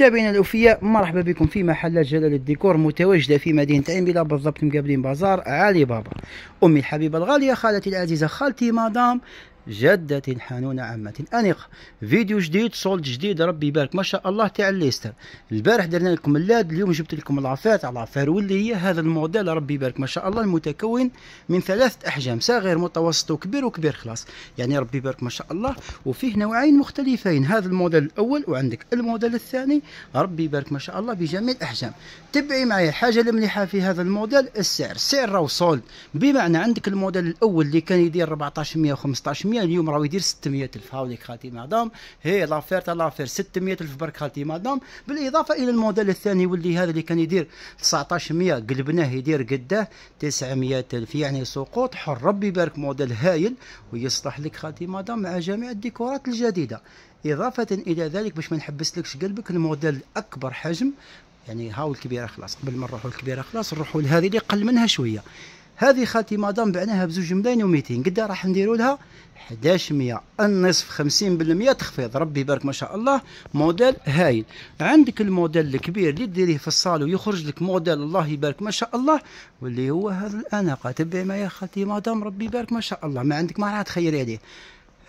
متابعينا الأوفياء مرحبا بكم في محلات جلال الديكور متواجدة في مدينة عين بلا بالضبط مقابلين بازار علي بابا أمي الحبيبة الغالية خالتي العزيزة خالتي مدام جدة حنون عامة أنيقة فيديو جديد صولد جديد ربي يبارك ما شاء الله تاع الليستر البارح درنا لكم اللاد اليوم جبت لكم العفات على العفار واللي هي هذا الموديل ربي يبارك ما شاء الله المتكون من ثلاثة أحجام صغير متوسط وكبير وكبير خلاص يعني ربي يبارك ما شاء الله وفيه نوعين مختلفين هذا الموديل الأول وعندك الموديل الثاني ربي يبارك ما شاء الله بجميع الأحجام تبعي معي الحاجة المليحة في هذا الموديل السعر السعر راهو صولد بمعنى عندك الموديل الأول اللي كان يدير 1400 و 1500 500 اليوم راهو يدير 600 الف هاوليك خالتي مادام هي لافير تاع لافير 600 الف برك خالتي مادام بالاضافه الى الموديل الثاني واللي هذا اللي كان يدير 1900 قلبناه يدير قداه 900 الف يعني سقوط حر ربي يبارك موديل هايل ويصلح لك خالتي مادام مع جميع الديكورات الجديده إضافة إلى ذلك باش ما نحبسلكش قلبك الموديل أكبر حجم يعني هاو الكبيرة خلاص قبل ما نروحوا الكبيرة خلاص نروحوا لهذه اللي قل منها شوية هذه خالتي مدام بعناها بزوج ملايين و200 قد راح نديروا لها ميه النصف 50% تخفيض ربي يبارك ما شاء الله موديل هايل عندك الموديل الكبير اللي ديريه في الصالون يخرج لك موديل الله يبارك ما شاء الله واللي هو هذا الاناقه تبع ما يا خالتي مدام ربي يبارك ما شاء الله ما عندك ما راح تخير عليه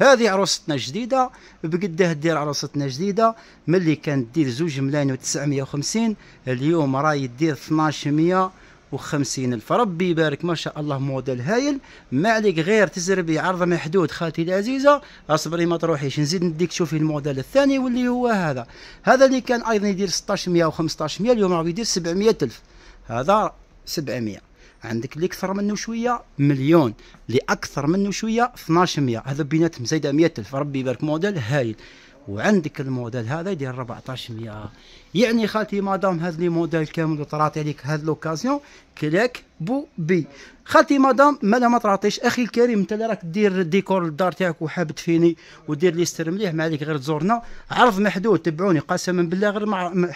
هذه عروستنا جديده بقداه دير عروستنا جديده ملي كانت دير زوج ملايين و950 اليوم راهي دير 1200 وخمسين ألف ربي يبارك ما شاء الله موديل هايل ما عليك غير تزربي عرض محدود خالتي العزيزة أصبري ما تروحيش نزيد نديك تشوفي الموديل الثاني واللي هو هذا هذا اللي كان أيضا يدير 1600 و 1500 اليوم راه يدير 700 ألف هذا 700 عندك اللي اكثر منه شويه مليون اللي اكثر منه شويه 1200 هذا بيناتهم زايده الف ربي يبارك موديل هايل وعندك الموديل هذا يدير مئة يعني خالتي ما دام هذا لي موديل كامل وطرات عليك هذا لوكازيون كليك بو بي خالتي مدام مالا ما تعطيش اخي الكريم انت اللي راك دير ديكور الدار تاعك وحاب تفيني ودير ليستر مليح ما عليك غير تزورنا عرض محدود تبعوني قسما بالله غير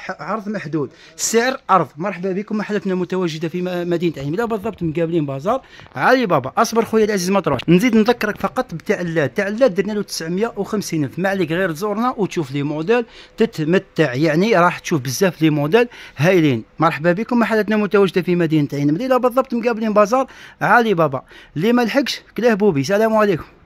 عرض محدود سعر ارض مرحبا بكم محلتنا متواجده في مدينه عيمله بالضبط مقابلين بازار علي بابا اصبر خويا العزيز ما تروحش نزيد نذكرك فقط بتاع اللاد تاع اللاد درنا له 950 الف ما عليك غير تزورنا وتشوف لي موديل تتمتع يعني راح تشوف بزاف لي موديل هايلين مرحبا بكم محلتنا متواجده في مدينه عينمليله بالضبط بالضبط مقابلين بازار علي بابا اللي ما لحقش كلاه بوبي سلام عليكم